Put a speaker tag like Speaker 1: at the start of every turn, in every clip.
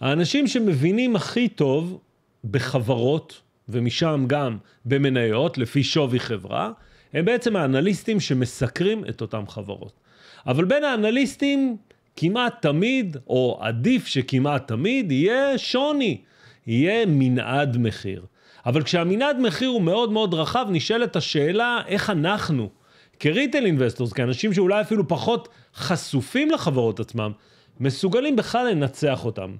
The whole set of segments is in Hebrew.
Speaker 1: האנשים שמבינים הכי טוב בחברות, ומשם גם במניות, לפי שווי חברה, הם בעצם האנליסטים שמסקרים את אותן חברות. אבל בין האנליסטים כמעט תמיד, או עדיף שכמעט תמיד, יהיה שוני, יהיה מנעד מחיר. אבל כשהמנעד מחיר הוא מאוד מאוד רחב, נשאלת השאלה איך אנחנו, כריטל אינבסטורס, כאנשים שאולי אפילו פחות חשופים לחברות עצמם, מסוגלים בכלל לנצח אותם.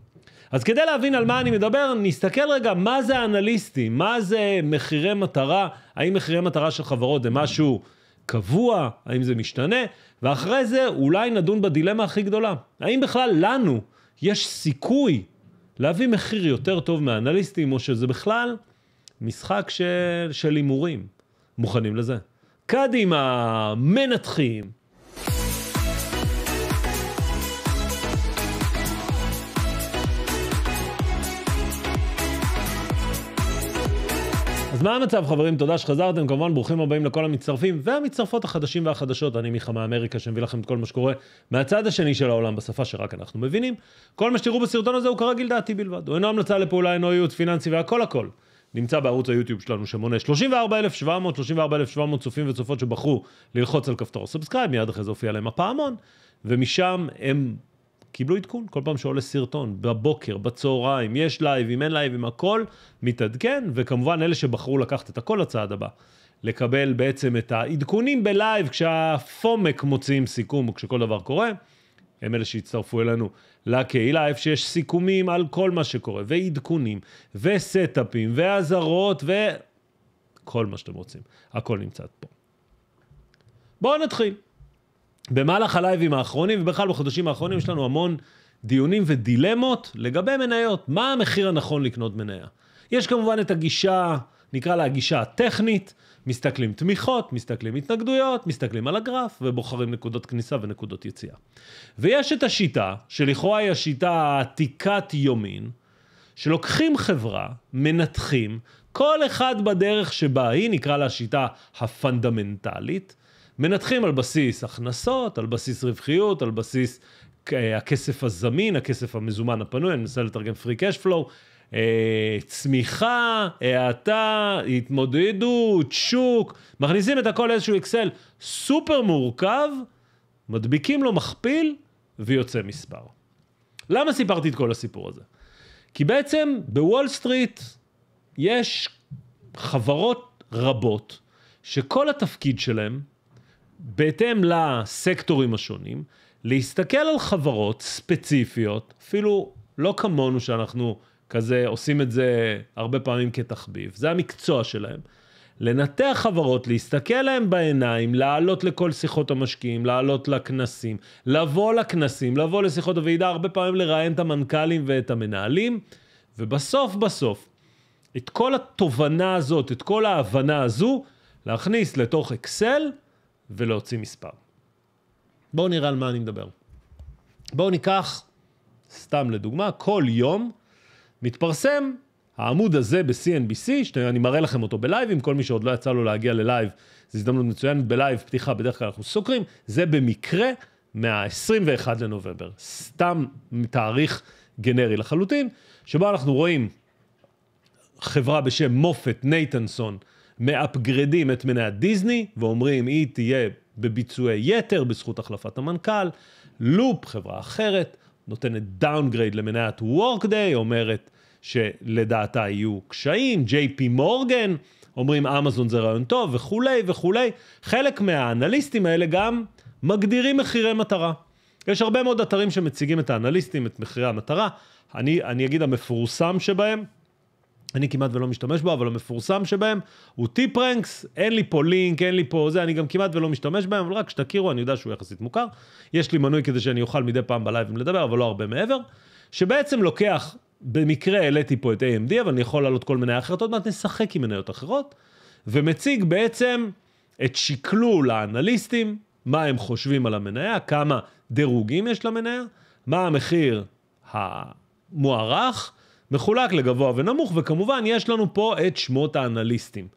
Speaker 1: אז כדי להבין על מה אני מדבר, נסתכל רגע מה זה אנליסטים, מה זה מחירי מטרה, האם מחירי מטרה של חברות זה משהו קבוע, האם זה משתנה, ואחרי זה אולי נדון בדילמה הכי גדולה. האם בכלל לנו יש סיכוי להביא מחיר יותר טוב מאנליסטים, או שזה בכלל משחק של הימורים. מוכנים לזה? קדימה, מנתחים. אז מה המצב חברים? תודה שחזרתם, כמובן ברוכים הבאים לכל המצטרפים והמצטרפות החדשים והחדשות. אני מיכה מאמריקה שמביא לכם את כל מה שקורה מהצד השני של העולם בשפה שרק אנחנו מבינים. כל מה שתראו בסרטון הזה הוא כרגיל דעתי בלבד. הוא אינו המלצה לפעולה, אינו ייעוץ פיננסי והכל הכל. נמצא בערוץ היוטיוב שלנו שמונה 34,700, 34,700 צופים וצופות שבחרו ללחוץ על כפתור סאבסקרייב, מיד אחרי זה הופיע להם הפעמון, ומשם הם קיבלו עדכון כל פעם שעולה סרטון, בבוקר, בצהריים, יש לייבים, אין לייבים, הכל מתעדכן, וכמובן אלה שבחרו לקחת את הכל לצעד הבא. לקבל בעצם את העדכונים בלייב כשהפומק מוציאים סיכום או כשכל דבר קורה. הם אלה שהצטרפו אלינו לקהילה, איפה שיש סיכומים על כל מה שקורה, ועדכונים, וסטאפים, ואזהרות, וכל מה שאתם רוצים. הכל נמצא פה. בואו נתחיל. במהלך הלייבים האחרונים, ובכלל בחודשים האחרונים, יש לנו המון דיונים ודילמות לגבי מניות. מה המחיר הנכון לקנות מניה? יש כמובן את הגישה, נקרא לה הגישה הטכנית, מסתכלים תמיכות, מסתכלים התנגדויות, מסתכלים על הגרף ובוחרים נקודות כניסה ונקודות יציאה. ויש את השיטה, שלכאורה היא השיטה העתיקת יומין, שלוקחים חברה, מנתחים, כל אחד בדרך שבה היא, נקרא לה השיטה הפונדמנטלית, מנתחים על בסיס הכנסות, על בסיס רווחיות, על בסיס אה, הכסף הזמין, הכסף המזומן הפנוי, אני מנסה לתרגם פרי קאש פלואו, צמיחה, האטה, התמודדות, שוק, מכניסים את הכל לאיזשהו אקסל סופר מורכב, מדביקים לו מכפיל ויוצא מספר. למה סיפרתי את כל הסיפור הזה? כי בעצם בוול סטריט יש חברות רבות שכל התפקיד שלהם בהתאם לסקטורים השונים, להסתכל על חברות ספציפיות, אפילו לא כמונו שאנחנו כזה עושים את זה הרבה פעמים כתחביב, זה המקצוע שלהם. לנתח חברות, להסתכל להם בעיניים, לעלות לכל שיחות המשקיעים, לעלות לכנסים, לבוא לכנסים, לבוא לשיחות הוועידה, הרבה פעמים לראיין את המנכ"לים ואת המנהלים, ובסוף בסוף, את כל התובנה הזאת, את כל ההבנה הזו, להכניס לתוך אקסל, ולהוציא מספר. בואו נראה על מה אני מדבר. בואו ניקח, סתם לדוגמה, כל יום מתפרסם העמוד הזה ב-CNBC, שאני מראה לכם אותו בלייב, אם כל מי שעוד לא יצא לו להגיע ללייב, זו הזדמנות מצוינת, בלייב פתיחה בדרך כלל אנחנו סוקרים, זה במקרה מה-21 לנובמבר, סתם מתאריך גנרי לחלוטין, שבו אנחנו רואים חברה בשם מופת נייטנסון, מאפגרדים את מניית דיסני, ואומרים היא תהיה בביצועי יתר בזכות החלפת המנכ"ל, לופ, חברה אחרת, נותנת דאונגרייד למניית וורקדיי, אומרת שלדעתה יהיו קשיים, ג'יי פי מורגן, אומרים אמזון זה רעיון טוב וכולי וכולי. חלק מהאנליסטים האלה גם מגדירים מחירי מטרה. יש הרבה מאוד אתרים שמציגים את האנליסטים, את מחירי המטרה. אני, אני אגיד המפורסם שבהם, אני כמעט ולא משתמש בו, אבל המפורסם שבהם הוא טיפ רנקס, אין לי פה לינק, אין לי פה זה, אני גם כמעט ולא משתמש בהם, אבל רק שתכירו, אני יודע שהוא יחסית מוכר. יש לי מנוי כדי שאני אוכל מדי פעם בלייבים לדבר, אבל לא הרבה מעבר. שבעצם לוקח, במקרה העליתי פה את AMD, אבל אני יכול לעלות כל מיני אחרת, עוד מעט נשחק עם מניות אחרות, ומציג בעצם את שקלול האנליסטים, מה הם חושבים על המניה, כמה דירוגים יש למניה, מה המחיר המוערך, מחולק לגבוה ונמוך, וכמובן יש לנו פה את שמות האנליסטים.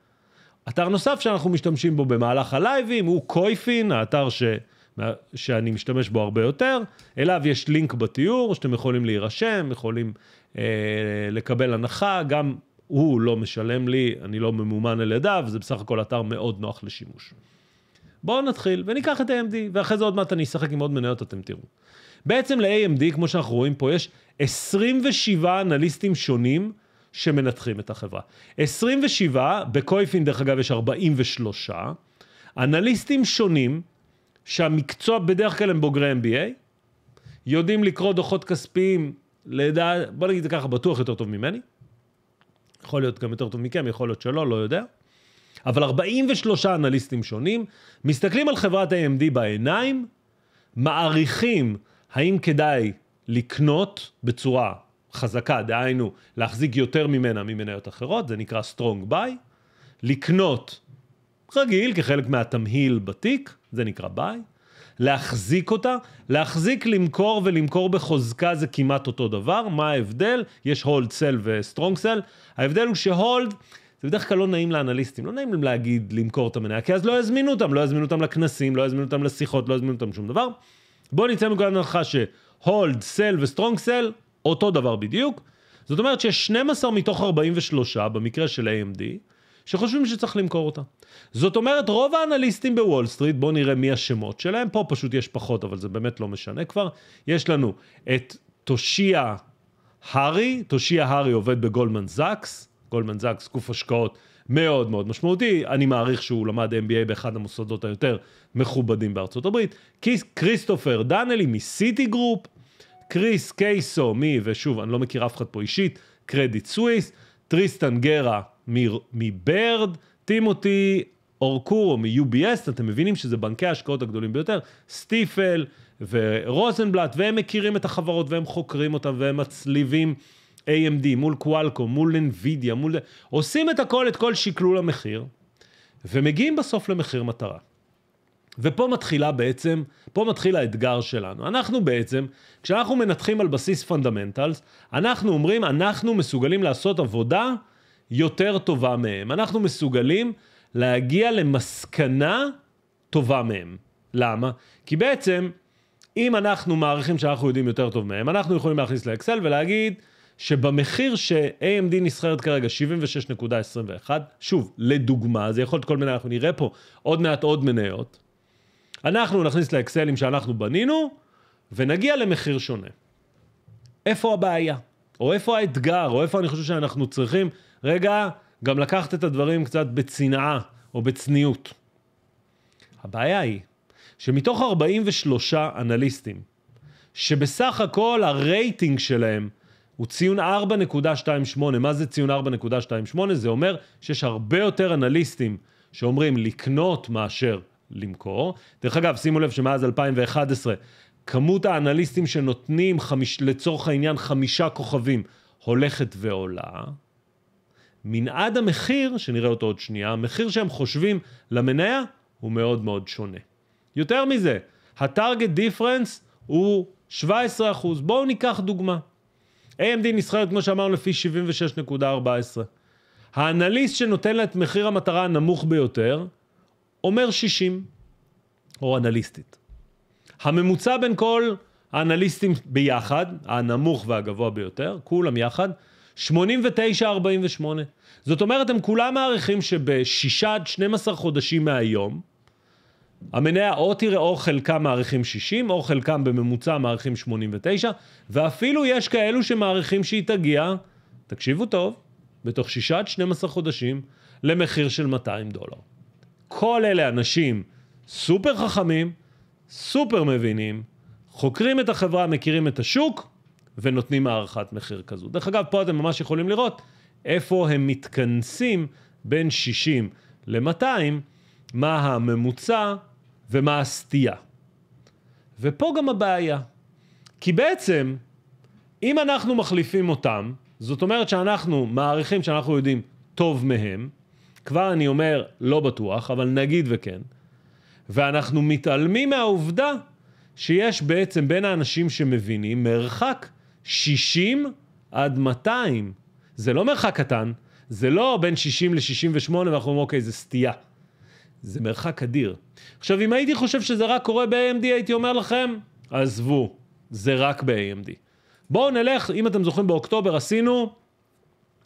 Speaker 1: אתר נוסף שאנחנו משתמשים בו במהלך הלייבים הוא קויפין, האתר ש... שאני משתמש בו הרבה יותר, אליו יש לינק בתיאור שאתם יכולים להירשם, יכולים אה, לקבל הנחה, גם הוא לא משלם לי, אני לא ממומן על ידיו, זה בסך הכל אתר מאוד נוח לשימוש. בואו נתחיל וניקח את AMD, ואחרי זה עוד מעט אני אשחק עם עוד מניות, אתם תראו. בעצם ל-AMD, כמו שאנחנו רואים פה, יש 27 אנליסטים שונים שמנתחים את החברה. 27, בקויפין דרך אגב יש 43, אנליסטים שונים, שהמקצוע בדרך כלל הם בוגרי MBA, יודעים לקרוא דוחות כספיים, לדע... בוא נגיד ככה, בטוח יותר טוב ממני. יכול להיות גם יותר טוב מכם, יכול להיות שלא, לא יודע. אבל 43 אנליסטים שונים מסתכלים על חברת AMD בעיניים, מעריכים האם כדאי לקנות בצורה חזקה, דהיינו להחזיק יותר ממנה ממניות אחרות, זה נקרא Strong Buy, לקנות רגיל כחלק מהתמהיל בתיק, זה נקרא Buy, להחזיק אותה, להחזיק, למכור ולמכור בחוזקה זה כמעט אותו דבר, מה ההבדל? יש הולד סל וסטרונג סל, ההבדל הוא שהולד... זה בדרך כלל לא נעים לאנליסטים, לא נעים להם להגיד למכור את המניה, כי אז לא יזמינו אותם, לא יזמינו אותם לכנסים, לא יזמינו אותם לשיחות, לא יזמינו אותם שום דבר. בוא נצא מנקודת הנחה שהולד, סל וסטרונג סל, אותו דבר בדיוק. זאת אומרת שיש 12 מתוך 43 במקרה של AMD, שחושבים שצריך למכור אותה. זאת אומרת, רוב האנליסטים בוול סטריט, בואו נראה מי השמות שלהם, פה פשוט יש פחות, אבל זה באמת לא משנה כבר. יש לנו את תושיה הארי, תושיה הארי עובד בגולדמן זאקס, גולדמן זאקס, גוף השקעות מאוד מאוד משמעותי. אני מעריך שהוא למד MBA באחד המוסדות היותר מכובדים בארצות הברית. כריסטופר דאנלי מסיטי גרופ, קריס קייסו מי, ושוב, אני לא מכיר אף אחד פה אישית, קרדיט סוויס, טריסטן גרה מברד, טימותי אורקורו מ-UBS, אתם מבינים שזה בנקי ההשקעות הגדולים ביותר, סטיפל ורוזנבלט, והם מכירים את החברות והם חוקרים אותם והם מצליבים AMD, מול קוואלקום, מול NVIDIA, מול... עושים את הכל, את כל שקלול המחיר, ומגיעים בסוף למחיר מטרה. ופה מתחילה בעצם, פה מתחיל האתגר שלנו. אנחנו בעצם, כשאנחנו מנתחים על בסיס פונדמנטלס, אנחנו אומרים, אנחנו מסוגלים לעשות עבודה יותר טובה מהם. אנחנו מסוגלים להגיע למסקנה טובה מהם. למה? כי בעצם, אם אנחנו מעריכים שאנחנו יודעים יותר טוב מהם, אנחנו יכולים להכניס לאקסל ולהגיד, שבמחיר ש-AMD נסחרת כרגע, 76.21, שוב, לדוגמה, זה יכול להיות כל מיני, אנחנו נראה פה עוד מעט עוד מניות, אנחנו נכניס לאקסלים שאנחנו בנינו, ונגיע למחיר שונה. איפה הבעיה? או איפה האתגר? או איפה אני חושב שאנחנו צריכים, רגע, גם לקחת את הדברים קצת בצנעה או בצניעות. הבעיה היא שמתוך 43 אנליסטים, שבסך הכל הרייטינג שלהם הוא ציון 4.28. מה זה ציון 4.28? זה אומר שיש הרבה יותר אנליסטים שאומרים לקנות מאשר למכור. דרך אגב, שימו לב שמאז 2011, כמות האנליסטים שנותנים חמיש, לצורך העניין חמישה כוכבים הולכת ועולה. מנעד המחיר, שנראה אותו עוד שנייה, המחיר שהם חושבים למניה הוא מאוד מאוד שונה. יותר מזה, הטארגט דיפרנס הוא 17%. בואו ניקח דוגמה. AMD נסחרת, כמו שאמרנו, לפי 76.14. האנליסט שנותן לה את מחיר המטרה הנמוך ביותר, אומר 60, או אנליסטית. הממוצע בין כל האנליסטים ביחד, הנמוך והגבוה ביותר, כולם יחד, 89.48. זאת אומרת, הם כולם מעריכים שבשישה עד 12 חודשים מהיום, המניה או תראה, או חלקם מעריכים 60, או חלקם בממוצע מעריכים 89, ואפילו יש כאלו שמעריכים שהיא תגיע, תקשיבו טוב, בתוך 6 עד 12 חודשים, למחיר של 200 דולר. כל אלה אנשים סופר חכמים, סופר מבינים, חוקרים את החברה, מכירים את השוק, ונותנים הערכת מחיר כזו. דרך אגב, פה אתם ממש יכולים לראות איפה הם מתכנסים בין 60 ל-200, מה הממוצע ומה הסטייה. ופה גם הבעיה. כי בעצם, אם אנחנו מחליפים אותם, זאת אומרת שאנחנו מעריכים שאנחנו יודעים טוב מהם, כבר אני אומר לא בטוח, אבל נגיד וכן, ואנחנו מתעלמים מהעובדה שיש בעצם בין האנשים שמבינים מרחק 60 עד 200. זה לא מרחק קטן, זה לא בין 60 ל-68 ואנחנו אומרים אוקיי זה סטייה. זה מרחק אדיר. עכשיו, אם הייתי חושב שזה רק קורה ב-AMD, הייתי אומר לכם, עזבו, זה רק ב-AMD. בואו נלך, אם אתם זוכרים, באוקטובר עשינו...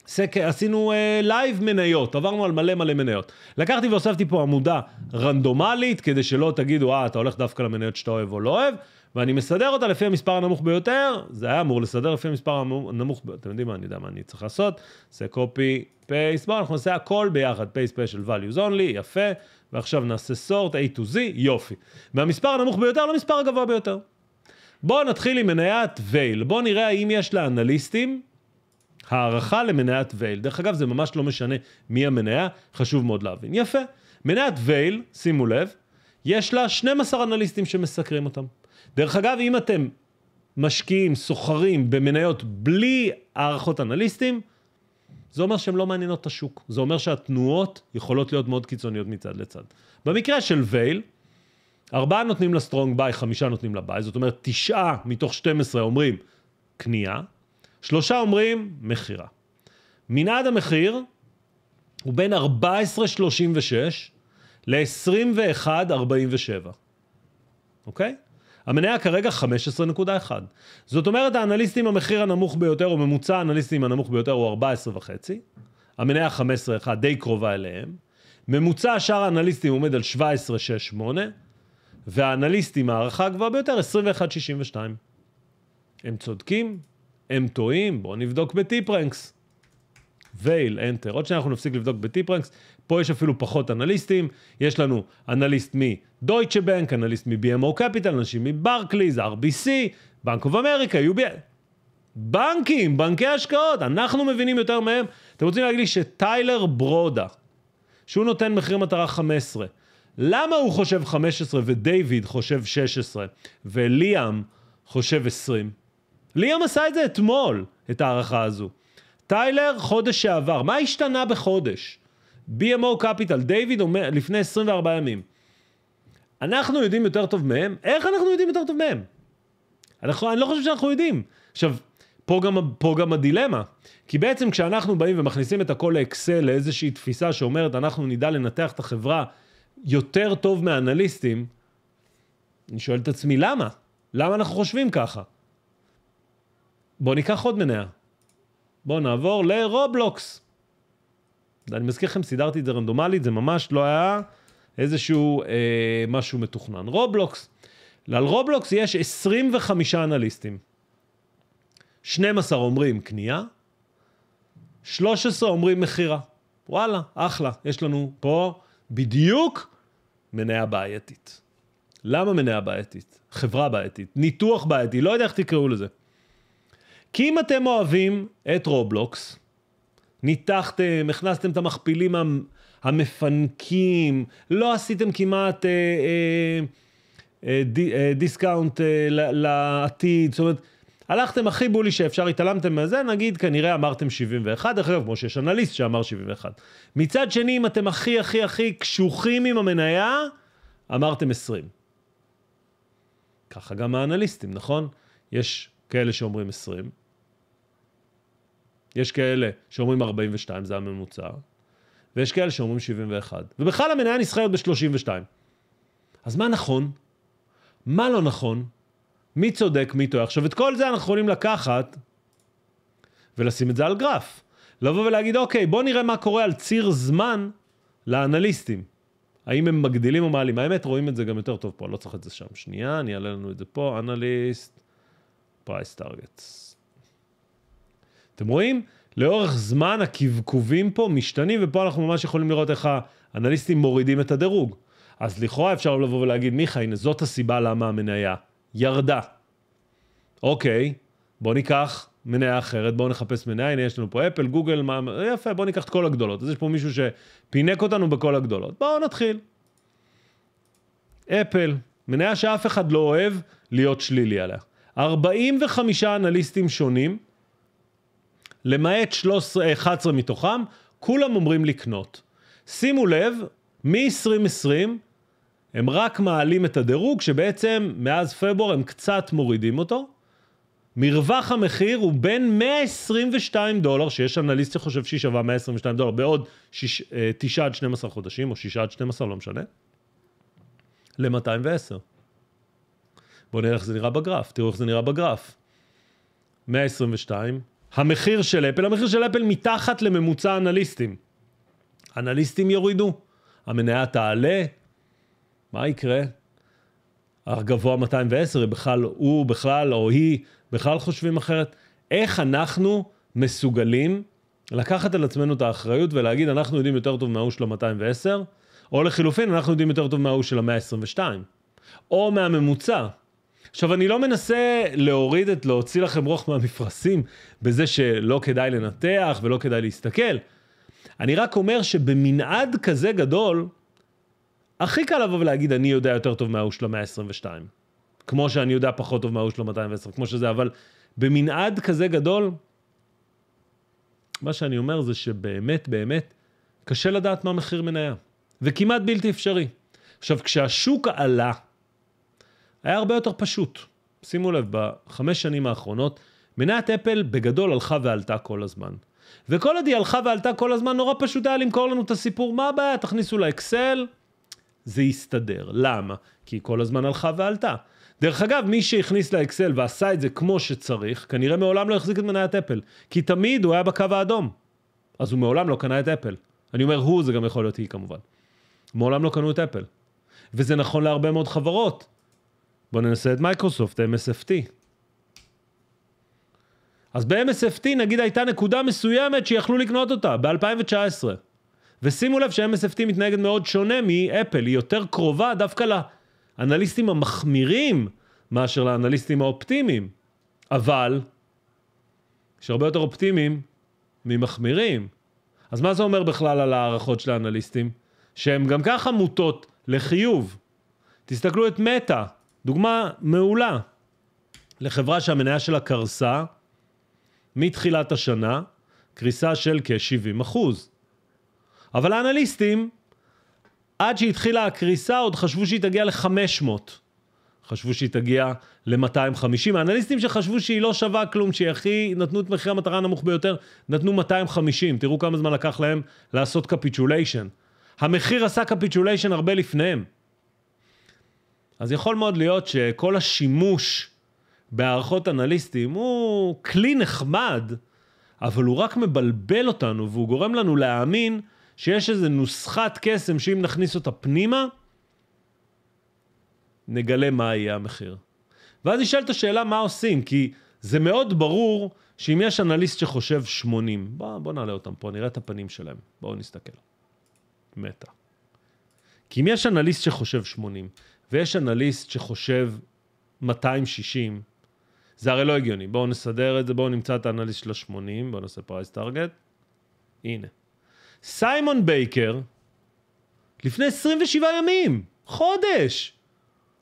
Speaker 1: סק... עשינו אה, לייב מניות, עברנו על מלא מלא מניות. לקחתי והוספתי פה עמודה רנדומלית, כדי שלא תגידו, אה, אתה הולך דווקא למניות שאתה אוהב או לא אוהב, ואני מסדר אותה לפי המספר הנמוך ביותר, זה היה אמור לסדר לפי המספר הנמוך, ביותר, אתם יודעים מה, אני יודע מה אני צריך לעשות, זה copy paste, בואו אנחנו נעשה הכל ביחד, paste special values only, יפה, ועכשיו נעשה סורט A to Z, יופי. מהמספר הנמוך ביותר למספר הגבוה ביותר. בואו נתחיל עם מניית וייל. בואו נראה האם יש לאנליסטים הערכה למניית וייל. דרך אגב, זה ממש לא משנה מי המניה, חשוב מאוד להבין. יפה. מניית וייל, שימו לב, יש לה 12 אנליסטים שמסקרים אותם. דרך אגב, אם אתם משקיעים, סוחרים במניות בלי הערכות אנליסטים, זה אומר שהן לא מעניינות את השוק. זה אומר שהתנועות יכולות להיות מאוד קיצוניות מצד לצד. במקרה של וייל, ארבעה נותנים לסטרונג ביי, חמישה נותנים לביי, זאת אומרת תשעה מתוך 12 אומרים קנייה, שלושה אומרים מכירה. מנעד המחיר הוא בין 14.36 ל-21.47, אוקיי? המניה כרגע 15.1. זאת אומרת, האנליסטים המחיר הנמוך ביותר, או ממוצע האנליסטים הנמוך ביותר הוא 14.5. המניה 15.1 די קרובה אליהם. ממוצע שאר האנליסטים עומד על 17.68, והאנליסטים הערכה הגבוהה ביותר 21.62. הם צודקים, הם טועים, בואו נבדוק בטיפרנקס. וייל, אנטר. עוד שניה אנחנו נפסיק לבדוק בטיפרנקס, פה יש אפילו פחות אנליסטים, יש לנו אנליסט מדויטשה בנק, אנליסט מ-BMO קפיטל, אנשים מברקליז, RBC, בנק אוף אמריקה, UBI. בנקים, בנקי השקעות, אנחנו מבינים יותר מהם. אתם רוצים להגיד לי שטיילר ברודה, שהוא נותן מחיר מטרה 15, למה הוא חושב 15 ודייוויד חושב 16 וליאם חושב 20? ליאם עשה את זה אתמול, את ההערכה הזו. טיילר, חודש שעבר, מה השתנה בחודש? BMO Capital, דיוויד אומר לפני 24 ימים. אנחנו יודעים יותר טוב מהם? איך אנחנו יודעים יותר טוב מהם? אנחנו, אני לא חושב שאנחנו יודעים. עכשיו, פה גם, פה גם הדילמה. כי בעצם כשאנחנו באים ומכניסים את הכל לאקסל לאיזושהי תפיסה שאומרת אנחנו נדע לנתח את החברה יותר טוב מאנליסטים, אני שואל את עצמי למה? למה אנחנו חושבים ככה? בואו ניקח עוד מניה. בואו נעבור לרובלוקס. אני מזכיר לכם, סידרתי את זה רנדומלית, זה ממש לא היה איזשהו אה, משהו מתוכנן. רובלוקס, על רובלוקס יש 25 אנליסטים. 12 אומרים קנייה, 13 אומרים מכירה. וואלה, אחלה, יש לנו פה בדיוק מניה בעייתית. למה מניה בעייתית? חברה בעייתית, ניתוח בעייתי, לא יודע איך תקראו לזה. כי אם אתם אוהבים את רובלוקס, ניתחתם, הכנסתם את המכפילים המפנקים, לא עשיתם כמעט אה, אה, אה, די, אה, דיסקאונט אה, לעתיד, זאת אומרת, הלכתם הכי בולי שאפשר, התעלמתם מזה, נגיד כנראה אמרתם 71, דרך אגב, כמו שיש אנליסט שאמר 71. מצד שני, אם אתם הכי הכי הכי קשוחים עם המניה, אמרתם 20. ככה גם האנליסטים, נכון? יש כאלה שאומרים 20, יש כאלה שאומרים 42 זה הממוצע, ויש כאלה שאומרים 71. ובכלל המניה נסחרת ב-32. אז מה נכון? מה לא נכון? מי צודק, מי טועה? עכשיו, את כל זה אנחנו יכולים לקחת ולשים את זה על גרף. לבוא ולהגיד, אוקיי, בוא נראה מה קורה על ציר זמן לאנליסטים. האם הם מגדילים או מעלים? האמת, רואים את זה גם יותר טוב פה, לא צריך את זה שם. שנייה, אני אעלה לנו את זה פה, אנליסט, פרייס טארגטס. אתם רואים? לאורך זמן הקבקובים פה משתנים, ופה אנחנו ממש יכולים לראות איך האנליסטים מורידים את הדירוג. אז לכאורה אפשר לבוא ולהגיד, מיכה, הנה זאת הסיבה למה המניה ירדה. אוקיי, בוא ניקח מניה אחרת, בואו נחפש מניה, הנה יש לנו פה אפל, גוגל, מה... יפה, בואו ניקח את כל הגדולות. אז יש פה מישהו שפינק אותנו בכל הגדולות. בואו נתחיל. אפל, מניה שאף אחד לא אוהב להיות שלילי עליה. 45 אנליסטים שונים למעט 13, 11 מתוכם, כולם אומרים לקנות. שימו לב, מ-2020 הם רק מעלים את הדירוג, שבעצם מאז פברואר הם קצת מורידים אותו. מרווח המחיר הוא בין 122 דולר, שיש אנליסט שחושב שהיא שווה 122 דולר בעוד 9 אה, עד 12 חודשים, או 6 עד 12, לא משנה, ל-210. בואו נראה איך זה נראה בגרף, תראו איך זה נראה בגרף. 122, המחיר של אפל, המחיר של אפל מתחת לממוצע אנליסטים. אנליסטים יורידו, המניה תעלה, מה יקרה? הגבוה 210, בכלל הוא בכלל או היא בכלל חושבים אחרת. איך אנחנו מסוגלים לקחת על עצמנו את האחריות ולהגיד אנחנו יודעים יותר טוב מההוא של ה-210, או לחילופין אנחנו יודעים יותר טוב מההוא של ה-122, או מהממוצע. עכשיו, אני לא מנסה להוריד את, להוציא לכם רוח מהמפרשים בזה שלא כדאי לנתח ולא כדאי להסתכל. אני רק אומר שבמנעד כזה גדול, הכי קל לבוא ולהגיד, אני יודע יותר טוב מההוא של המאה ה-22. כמו שאני יודע פחות טוב מההוא של המאה ה-210, כמו שזה, אבל במנעד כזה גדול, מה שאני אומר זה שבאמת, באמת, קשה לדעת מה מחיר מניה. וכמעט בלתי אפשרי. עכשיו, כשהשוק עלה, היה הרבה יותר פשוט. שימו לב, בחמש שנים האחרונות, מניית אפל בגדול הלכה ועלתה כל הזמן. וכל עוד היא הלכה ועלתה כל הזמן, נורא פשוט היה למכור לנו את הסיפור, מה הבעיה, תכניסו לאקסל, זה יסתדר. למה? כי היא כל הזמן הלכה ועלתה. דרך אגב, מי שהכניס לאקסל ועשה את זה כמו שצריך, כנראה מעולם לא החזיק את מניית אפל. כי תמיד הוא היה בקו האדום. אז הוא מעולם לא קנה את אפל. אני אומר הוא, זה גם יכול להיות היא כמובן. מעולם לא קנו את אפל. וזה נכון להרבה מאוד חברות. בואו ננסה את מייקרוסופט, MSFT. אז ב-MSFT נגיד הייתה נקודה מסוימת שיכלו לקנות אותה, ב-2019. ושימו לב ש-MSFT מתנהגת מאוד שונה מאפל, היא יותר קרובה דווקא לאנליסטים המחמירים מאשר לאנליסטים האופטימיים. אבל, יש הרבה יותר אופטימיים ממחמירים. אז מה זה אומר בכלל על ההערכות של האנליסטים? שהן גם ככה מוטות לחיוב. תסתכלו את מטא, דוגמה מעולה לחברה שהמניה שלה קרסה מתחילת השנה, קריסה של כ-70 אחוז. אבל האנליסטים, עד שהתחילה הקריסה, עוד חשבו שהיא תגיע ל-500. חשבו שהיא תגיע ל-250. האנליסטים שחשבו שהיא לא שווה כלום, שהיא הכי, נתנו את מחיר המטרה הנמוך ביותר, נתנו 250. תראו כמה זמן לקח להם לעשות קפיצוליישן. המחיר עשה קפיצוליישן הרבה לפניהם. אז יכול מאוד להיות שכל השימוש בהערכות אנליסטים הוא כלי נחמד, אבל הוא רק מבלבל אותנו והוא גורם לנו להאמין שיש איזה נוסחת קסם שאם נכניס אותה פנימה, נגלה מה יהיה המחיר. ואז נשאלת השאלה מה עושים, כי זה מאוד ברור שאם יש אנליסט שחושב 80, בואו בוא נעלה אותם פה, נראה את הפנים שלהם, בואו נסתכל. מתה. כי אם יש אנליסט שחושב 80, ויש אנליסט שחושב 260, זה הרי לא הגיוני. בואו נסדר את זה, בואו נמצא את האנליסט של ה-80, בואו נעשה פרייס טארגט. הנה. סיימון בייקר, לפני 27 ימים, חודש,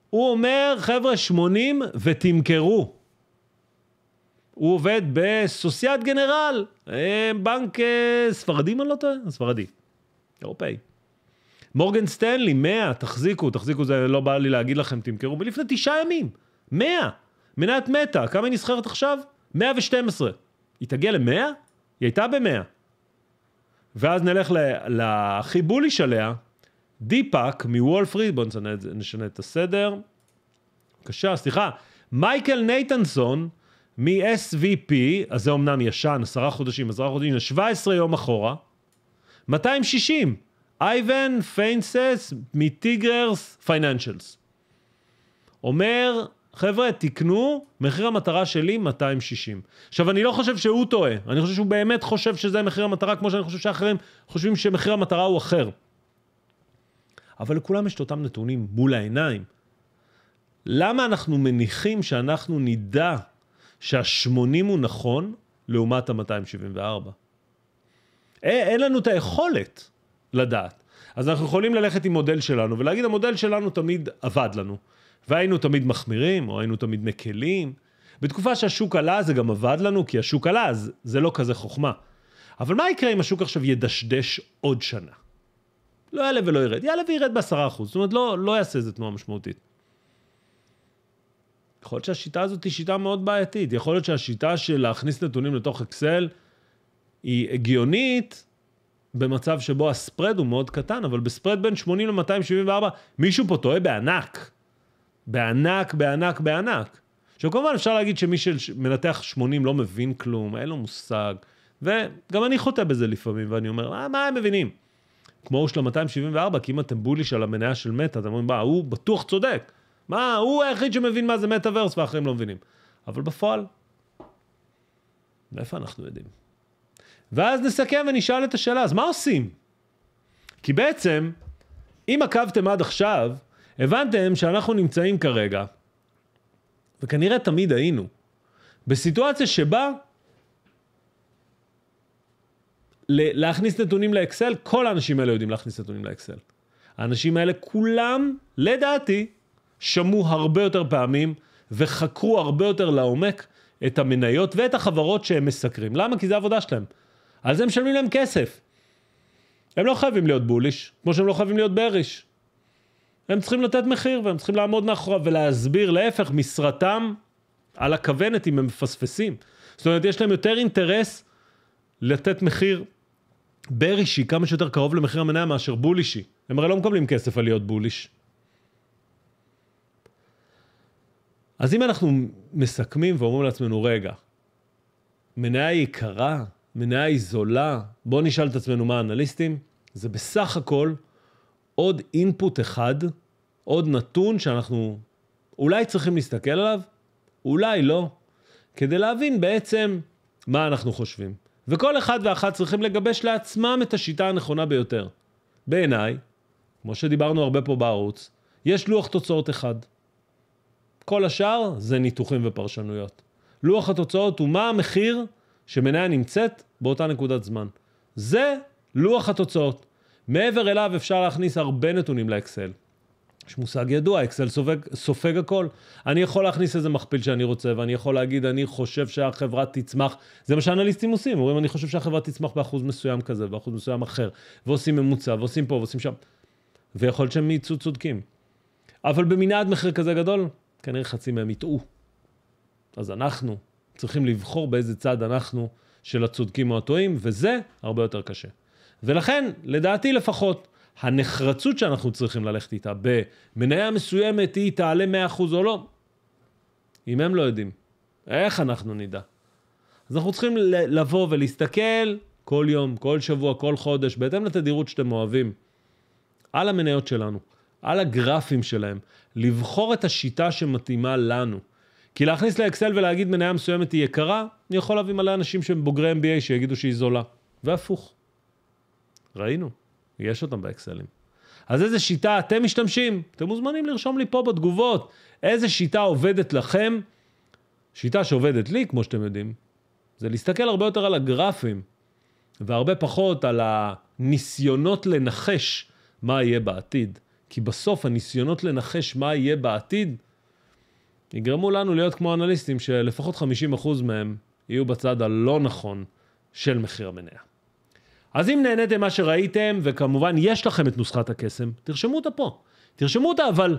Speaker 1: הוא אומר, חבר'ה, 80 ותמכרו. הוא עובד בסוסיאט גנרל, אה, בנק אה, ספרדי, אם אני לא טועה? ספרדי, אירופאי. מורגן סטנלי, 100, תחזיקו, תחזיקו, זה לא בא לי להגיד לכם, תמכרו, מלפני תשעה ימים, 100. מניית מטה, כמה היא נסחרת עכשיו? 112. היא תגיע ל-100? היא הייתה ב-100. ואז נלך להכי בוליש עליה, דיפאק מוול פריד, בואו נשנה, נשנה את הסדר. בבקשה, סליחה, מייקל נייטנסון מ-SVP, אז זה אמנם ישן, עשרה חודשים, עשרה חודשים, 17 יום אחורה, 260. אייבן פיינסס מטיגרס פייננשלס. אומר, חבר'ה, תקנו, מחיר המטרה שלי 260. עכשיו, אני לא חושב שהוא טועה, אני חושב שהוא באמת חושב שזה מחיר המטרה, כמו שאני חושב שאחרים חושבים שמחיר המטרה הוא אחר. אבל לכולם יש את אותם נתונים מול העיניים. למה אנחנו מניחים שאנחנו נדע שה-80 הוא נכון לעומת ה-274? אין לנו את היכולת. לדעת. אז אנחנו יכולים ללכת עם מודל שלנו ולהגיד המודל שלנו תמיד עבד לנו. והיינו תמיד מחמירים, או היינו תמיד מקלים. בתקופה שהשוק עלה זה גם עבד לנו, כי השוק עלה, אז זה לא כזה חוכמה. אבל מה יקרה אם השוק עכשיו ידשדש עוד שנה? לא יעלה ולא ירד, יעלה וירד בעשרה אחוז, זאת אומרת לא, לא יעשה איזה תנועה משמעותית. יכול להיות שהשיטה הזאת היא שיטה מאוד בעייתית, יכול להיות שהשיטה של להכניס נתונים לתוך אקסל היא הגיונית, במצב שבו הספרד הוא מאוד קטן, אבל בספרד בין 80 ל-274, מישהו פה טועה בענק. בענק, בענק, בענק. עכשיו, כמובן אפשר להגיד שמי שמנתח 80 לא מבין כלום, אין לו מושג, וגם אני חוטא בזה לפעמים, ואני אומר, מה, אה, מה הם מבינים? כמו הוא של ה-274, כי אם אתם בוליש על המניה של מטא, אתם אומרים, מה, הוא בטוח צודק. מה, הוא היחיד שמבין מה זה מטאוורס, ואחרים לא מבינים. אבל בפועל, מאיפה אנחנו יודעים? ואז נסכם ונשאל את השאלה, אז מה עושים? כי בעצם, אם עקבתם עד עכשיו, הבנתם שאנחנו נמצאים כרגע, וכנראה תמיד היינו, בסיטואציה שבה להכניס נתונים לאקסל, כל האנשים האלה יודעים להכניס נתונים לאקסל. האנשים האלה כולם, לדעתי, שמעו הרבה יותר פעמים וחקרו הרבה יותר לעומק את המניות ואת החברות שהם מסקרים. למה? כי זו העבודה שלהם. על זה משלמים להם כסף. הם לא חייבים להיות בוליש, כמו שהם לא חייבים להיות בריש. הם צריכים לתת מחיר והם צריכים לעמוד מאחוריו ולהסביר, להפך, משרתם על הכוונת אם הם מפספסים. זאת אומרת, יש להם יותר אינטרס לתת מחיר ברישי כמה שיותר קרוב למחיר המניה מאשר בולישי. הם הרי לא מקבלים כסף על להיות בוליש. אז אם אנחנו מסכמים ואומרים לעצמנו, רגע, מניה יקרה, מניה היא זולה, בואו נשאל את עצמנו מה האנליסטים, זה בסך הכל עוד אינפוט אחד, עוד נתון שאנחנו אולי צריכים להסתכל עליו, אולי לא, כדי להבין בעצם מה אנחנו חושבים. וכל אחד ואחת צריכים לגבש לעצמם את השיטה הנכונה ביותר. בעיניי, כמו שדיברנו הרבה פה בערוץ, יש לוח תוצאות אחד. כל השאר זה ניתוחים ופרשנויות. לוח התוצאות הוא מה המחיר שמניה נמצאת באותה נקודת זמן. זה לוח התוצאות. מעבר אליו אפשר להכניס הרבה נתונים לאקסל. יש מושג ידוע, אקסל סופג, סופג הכל. אני יכול להכניס איזה מכפיל שאני רוצה, ואני יכול להגיד, אני חושב שהחברה תצמח, זה מה שאנליסטים עושים, אומרים, אני חושב שהחברה תצמח באחוז מסוים כזה, באחוז מסוים אחר, ועושים ממוצע, ועושים פה, ועושים שם, ויכול להיות שהם יצאו צודקים. אבל במנעד מחיר כזה גדול, כנראה חצי מהם יטעו. אז אנחנו, צריכים לבחור באיזה צד אנחנו של הצודקים או הטועים, וזה הרבה יותר קשה. ולכן, לדעתי לפחות, הנחרצות שאנחנו צריכים ללכת איתה במניה מסוימת היא תעלה 100% או לא, אם הם לא יודעים, איך אנחנו נדע? אז אנחנו צריכים לבוא ולהסתכל כל יום, כל שבוע, כל חודש, בהתאם לתדירות שאתם אוהבים, על המניות שלנו, על הגרפים שלהם, לבחור את השיטה שמתאימה לנו. כי להכניס לאקסל ולהגיד מניה מסוימת היא יקרה, אני יכול להביא מלא אנשים שהם בוגרי MBA שיגידו שהיא זולה. והפוך. ראינו, יש אותם באקסלים. אז איזה שיטה אתם משתמשים? אתם מוזמנים לרשום לי פה בתגובות איזה שיטה עובדת לכם. שיטה שעובדת לי, כמו שאתם יודעים, זה להסתכל הרבה יותר על הגרפים, והרבה פחות על הניסיונות לנחש מה יהיה בעתיד. כי בסוף הניסיונות לנחש מה יהיה בעתיד יגרמו לנו להיות כמו אנליסטים שלפחות 50% מהם יהיו בצד הלא נכון של מחיר המניה. אז אם נהניתם מה שראיתם, וכמובן יש לכם את נוסחת הקסם, תרשמו אותה פה. תרשמו אותה, אבל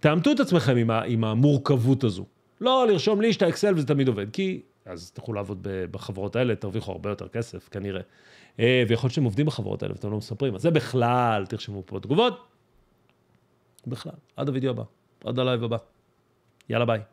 Speaker 1: תעמתו את עצמכם עם, ה, עם המורכבות הזו. לא לרשום לי שאתה אקסל וזה תמיד עובד, כי אז תוכלו לעבוד בחברות האלה, תרוויחו הרבה יותר כסף, כנראה. אה, ויכול להיות שאתם עובדים בחברות האלה ואתם לא מספרים, אז זה בכלל, תרשמו פה תגובות. בכלל, עד הוידאו הבא, עד הלייב הבא. Yalla vai